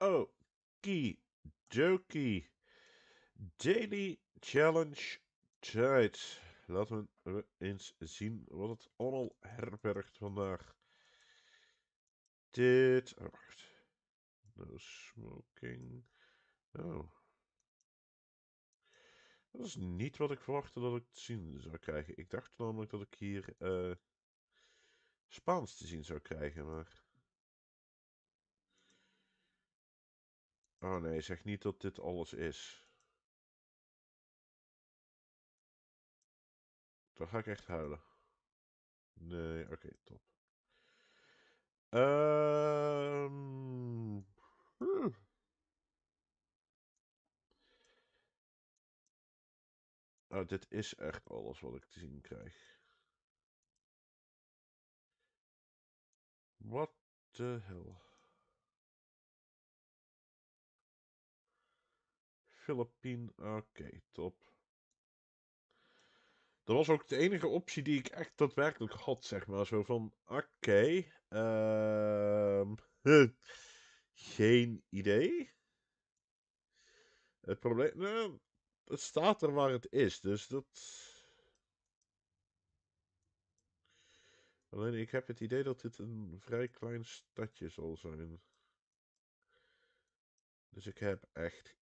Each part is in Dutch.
Okie dokie. Daily Challenge Tijd. Laten we eens zien wat het allemaal herbergt vandaag. Dit. Oh, wacht. No smoking. Oh. Dat is niet wat ik verwachtte dat ik te zien zou krijgen. Ik dacht namelijk dat ik hier uh, Spaans te zien zou krijgen, maar. Oh nee, zeg niet dat dit alles is. Dan ga ik echt huilen. Nee, oké, top. Um, Oh, dit is echt alles wat ik te zien krijg. What the hell? Filipijn. Oké, top. Dat was ook de enige optie die ik echt daadwerkelijk had, zeg maar. Zo van, oké. Ehm, geen idee. Het probleem... Nou, het staat er waar het is, dus dat... Alleen ik heb het idee dat dit een vrij klein stadje zal zijn. Dus ik heb echt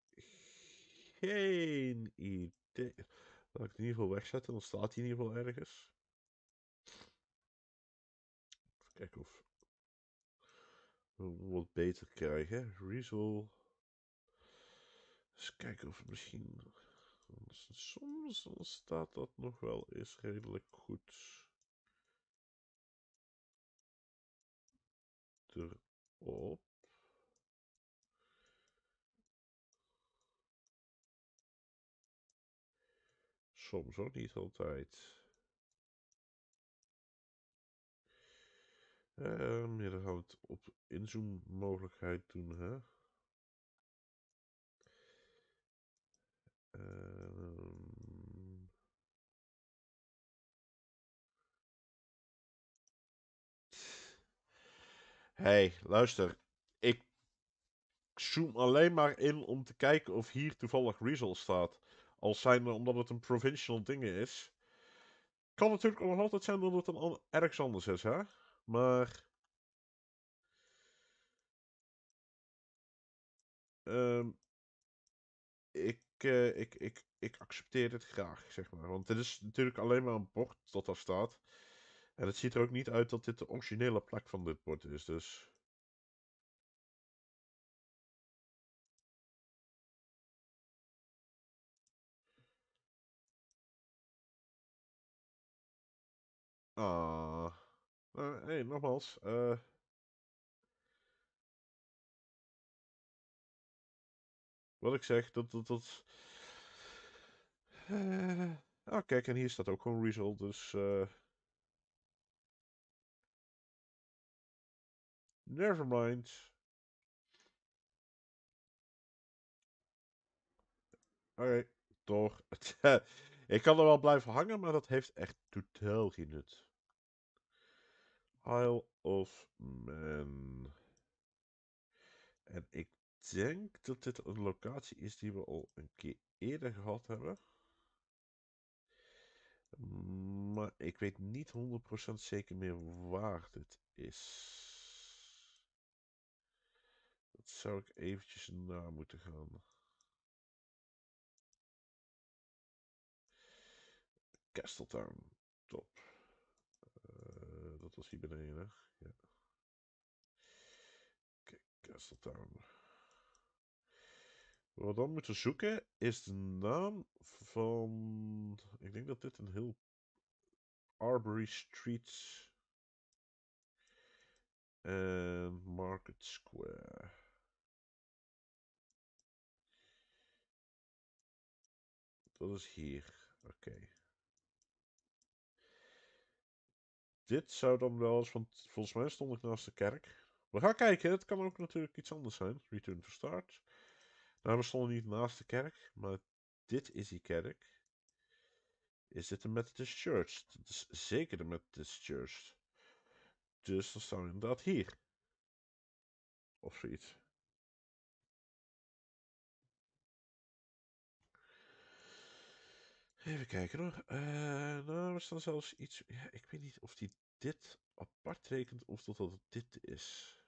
geen idee. Laat ik het in ieder geval wegzetten, dan staat hij in ieder geval ergens. Even kijken of we wat beter krijgen. Rizzle. Eens kijken of misschien... Soms staat dat nog wel eens redelijk goed. Erop. soms hoor, niet altijd. Um, ja, dan gaan we het op inzoommogelijkheid doen, hè. Ehm. hey, luister. Ik zoom alleen maar in om te kijken of hier toevallig Rizzle staat als we omdat het een provincial ding is. Kan natuurlijk nog altijd zijn dat het dan ergens anders is, hè? Maar. Um, ik, eh, ik, ik, ik accepteer dit graag, zeg maar. Want dit is natuurlijk alleen maar een bord dat daar staat. En het ziet er ook niet uit dat dit de originele plek van dit bord is, dus. Ah. Uh, nogmaals. Eh. wat ik zeg, dat. dat, dat... Uh... Oh, kijk, en hier staat ook gewoon result, dus. Never mind. Oké, toch. ik kan er wel blijven hangen, maar dat heeft echt totaal geen nut. Isle of Man. En ik denk dat dit een locatie is die we al een keer eerder gehad hebben. Maar ik weet niet 100% zeker meer waar dit is. Dat zou ik eventjes na moeten gaan. Castletown. Top was hier beneden, hè? Ja. Kijk, Castletown. Wat we dan moeten zoeken is de naam van. Ik denk dat dit een heel. Arbury Street. En eh, Market Square. Dat is hier. Oké. dit zou dan wel eens, want volgens mij stond ik naast de kerk. We gaan kijken, het kan ook natuurlijk iets anders zijn. Return to start. Nou, we stonden niet naast de kerk, maar dit is die kerk. Is dit de Methodist Church? Dat is zeker de Methodist Church. Dus dan staan we inderdaad hier. Of zoiets. Even kijken hoor. Uh, nou, er staan zelfs iets. Ja, ik weet niet of die dit apart rekent of dat dit is.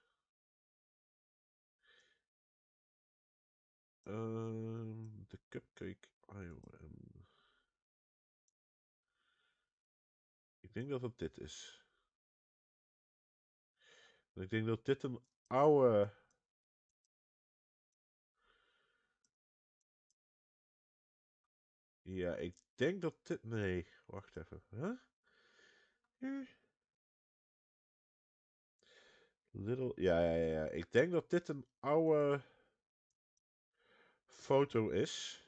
Ehm, de Cupcake IOM. Ik denk dat het dit is. ik denk dat dit een oude. Ja, ik ik denk dat dit... Nee, wacht even. Huh? Little... Ja, ja, ja. Ik denk dat dit een oude foto is.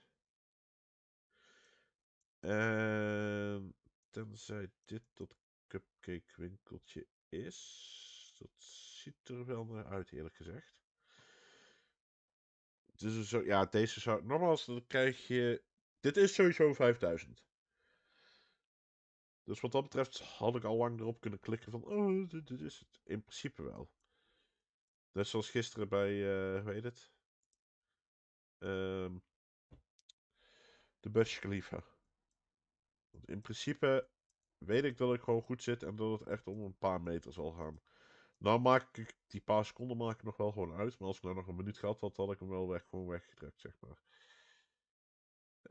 En ehm, tenzij dit dat cupcake winkeltje is. Dat ziet er wel naar uit, eerlijk gezegd. Dus zo, ja, deze zou. Nogmaals, dan krijg je dit is sowieso 5000. Dus wat dat betreft had ik al lang erop kunnen klikken van, oh, dit, is het. In principe wel. Net zoals gisteren bij, uh, hoe heet het? Ehm, de Burj Khalifa. Want in principe weet ik dat ik gewoon goed zit en dat het echt om een paar meter zal gaan. Nou maak ik die paar seconden maak ik nog wel gewoon uit. Maar als ik nou nog een minuut gehad had, had ik hem wel weg, gewoon weggedrukt, zeg maar.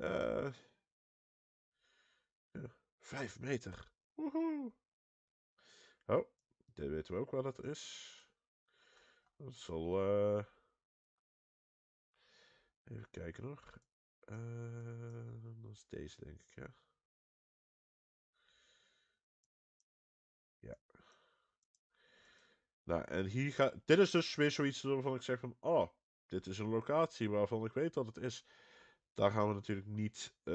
Uh, vijf meter. Woehoe. Oh, dit weten we ook wat het is. Dat zal... Eh, even kijken nog. Uh, eh, dat is deze denk ik, ja. Ja. Nou, en hier gaat... Dit is dus weer zoiets waarvan ik zeg van... Oh, dit is een locatie waarvan ik weet dat het is. Daar gaan we natuurlijk niet. Uh,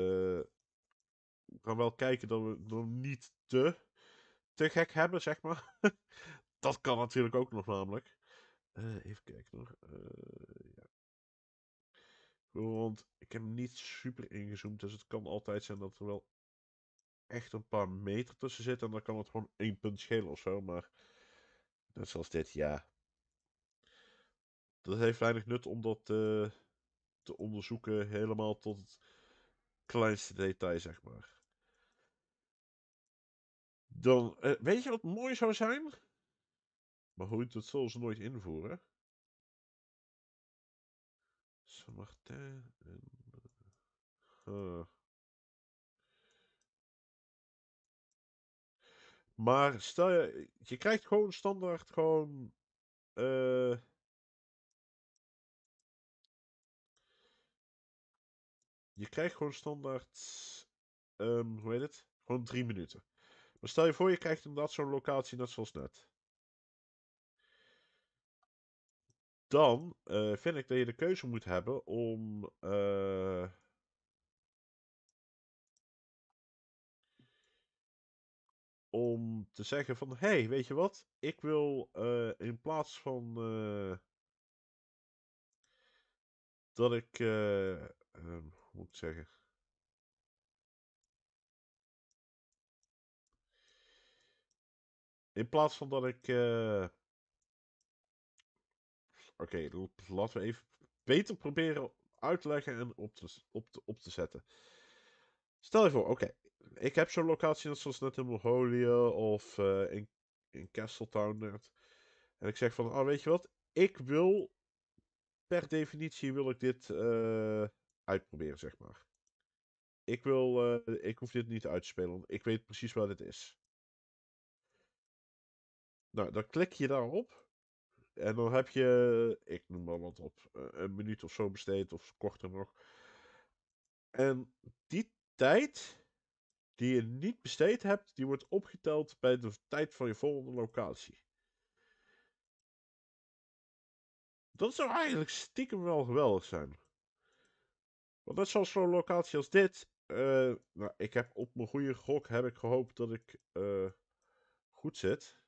we gaan wel kijken dat we nog niet te, te gek hebben, zeg maar. dat kan natuurlijk ook nog, namelijk. Eh, even kijken nog. Eh, ja. Want ik heb niet super ingezoomd, dus het kan altijd zijn dat er wel echt een paar meter tussen zit. En dan kan het gewoon één punt schelen of zo. Maar net zoals dit, ja. Dat heeft weinig nut omdat te onderzoeken, helemaal tot het kleinste detail, zeg maar. Dan, eh, weet je wat mooi zou zijn? Maar goed, dat zullen ze nooit invoeren. saint eh, Maar stel je, je krijgt gewoon standaard gewoon uh, je krijgt gewoon standaard, ehm, hoe heet het? Gewoon drie minuten. Maar stel je voor, je krijgt inderdaad zo'n locatie net zoals net. Dan eh, vind ik dat je de keuze moet hebben om. Eh, om te zeggen van, hé, hey, weet je wat? Ik wil eh, in plaats van dat ik, ehm, moet zeggen. In plaats van dat ik. Uh... Oké, laten we even beter proberen uit te leggen en op te, op te, zetten. Stel je voor, oké, ik heb zo'n locatie net zoals net in Mongolia of uh, in, in Castletown net. En ik zeg van, ah, oh, weet je wat, ik wil per definitie wil ik dit eh uitproberen, zeg maar. Ik, wil, eh, ik hoef dit niet uit te spelen, ik weet precies wat dit is. Nou, dan klik je daarop. En dan heb je, ik noem maar wat op, eh, een minuut of zo besteed, of korter nog. En die tijd die je niet besteed hebt, die wordt opgeteld bij de tijd van je volgende locatie. Dat zou eigenlijk stiekem wel geweldig zijn. Want net zoals zo'n locatie als dit. Eh, nou, ik heb op mijn goede gok heb ik gehoopt dat ik eh, goed zit.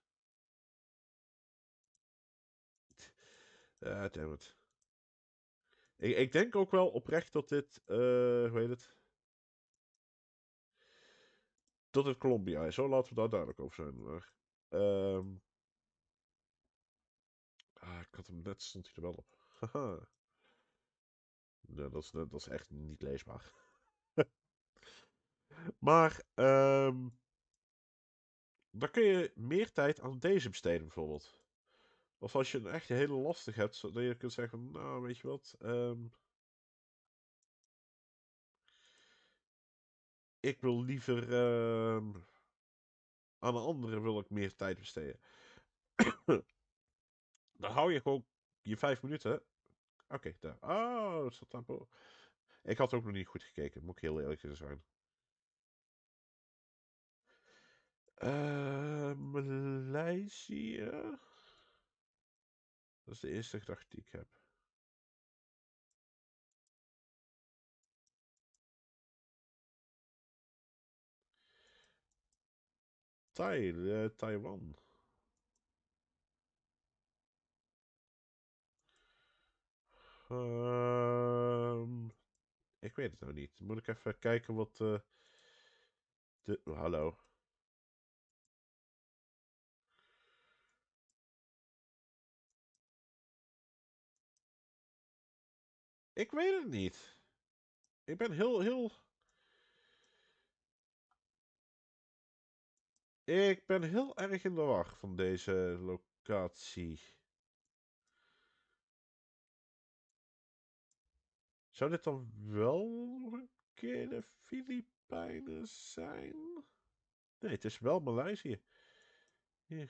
Uh, damn it. Ik, ik, denk ook wel oprecht dat dit, uh, hoe heet het? Dat het Colombia is. Zo laten we daar duidelijk over zijn. Maar, ehm, ah, ik had hem net, stond hij er wel op. Haha dat, is, dat echt niet leesbaar. maar um, dan kun je meer tijd aan deze besteden bijvoorbeeld. Of als je een echt hele lastig hebt, zodat je kunt zeggen, nou weet je wat, ehm, ik wil liever ehm, aan de andere wil ik meer tijd besteden. dan hou je gewoon je vijf minuten Oké, daar. oh, dat zat daar Ik had ook nog niet goed gekeken, moet ik heel eerlijk zijn. Uh, Maleisië? Dat is de eerste gedachte die ik heb. Tai, eh, Taiwan. Ehm, ik weet het nou niet. Moet ik even kijken wat. Eh, de, oh, hallo. Ik weet het niet. Ik ben heel, heel. Ik ben heel erg in de war van deze locatie. Zou dit dan wel een keer de Filipijnen zijn? Nee, het is wel Maleisië. Ja.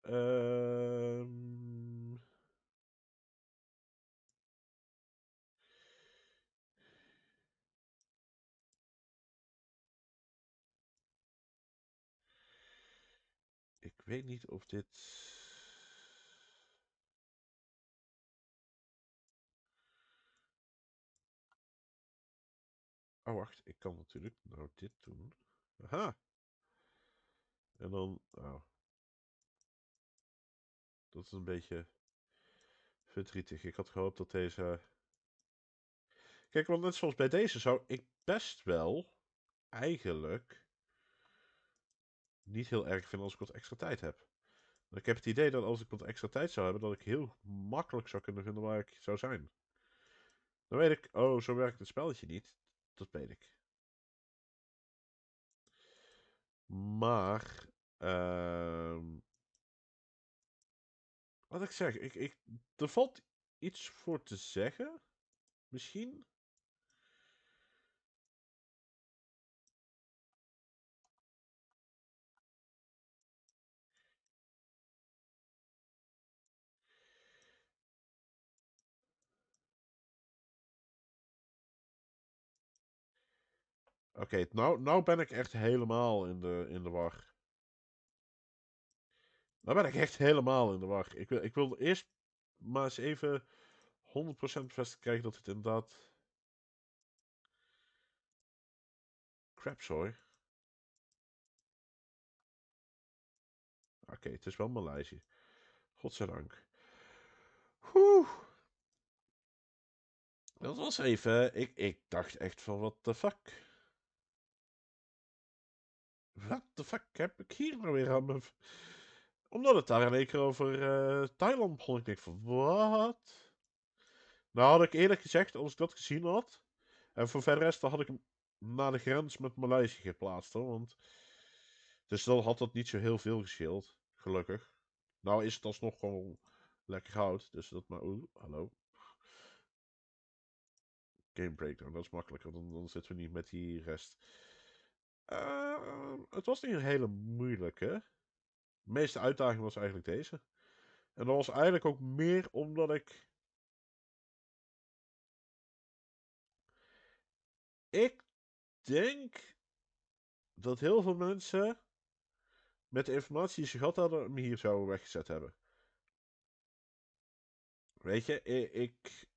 Ehm. weet niet of dit... Oh, wacht. Ik kan natuurlijk nou dit doen. Aha. En dan... Oh. Dat is een beetje verdrietig. Ik had gehoopt dat deze... Kijk, want net zoals bij deze zou ik best wel eigenlijk niet heel erg vind als ik wat extra tijd heb. ik heb het idee dat als ik wat extra tijd zou hebben, dat ik heel makkelijk zou kunnen vinden waar ik zou zijn. Dan weet ik, oh, zo werkt het spelletje niet. Dat weet ik. Maar, uh, wat ik zeg, ik, ik, er valt iets voor te zeggen. Misschien. Oké, nou, nou ben ik echt helemaal in de, in de war. Nou ben ik echt helemaal in de war. Ik wil, ik wil eerst maar eens even 100% bevestigd krijgen dat het inderdaad... sorry. Oké, het is wel Maleisië. Godzijdank. Oeh. Dat was even. Ik, ik dacht echt van, what the fuck? What the fuck heb ik hier nou weer aan mijn... Omdat het daar in één keer over eh, Thailand begon. Ik denk van, wat? Nou had ik eerlijk gezegd, als ik dat gezien had... En voor verder rest, dan had ik hem naar de grens met Maleisië geplaatst, hoor. Want... Dus dan had dat niet zo heel veel gescheeld. Gelukkig. Nou is het alsnog gewoon lekker goud. Dus dat maar... Oeh, hallo. Game breakdown, dat is makkelijker. Dan, dan zitten we niet met die rest... Eh, het was niet een hele moeilijke. De meeste uitdaging was eigenlijk deze. En dat was eigenlijk ook meer omdat ik. Ik denk dat heel veel mensen met de informatie die ze gehad hadden, me hier zouden weggezet hebben. Weet je, ik.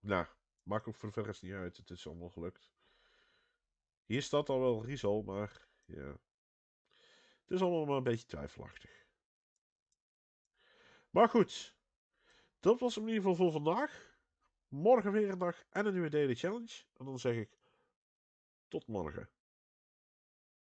Nou, maakt ook voor de niet uit. Het is allemaal gelukt. Hier staat al wel Rizal, maar ja. Het is allemaal maar een beetje twijfelachtig. Maar goed. Dat was hem in ieder geval voor vandaag. Morgen weer een dag en een nieuwe Daily Challenge. En dan zeg ik tot morgen.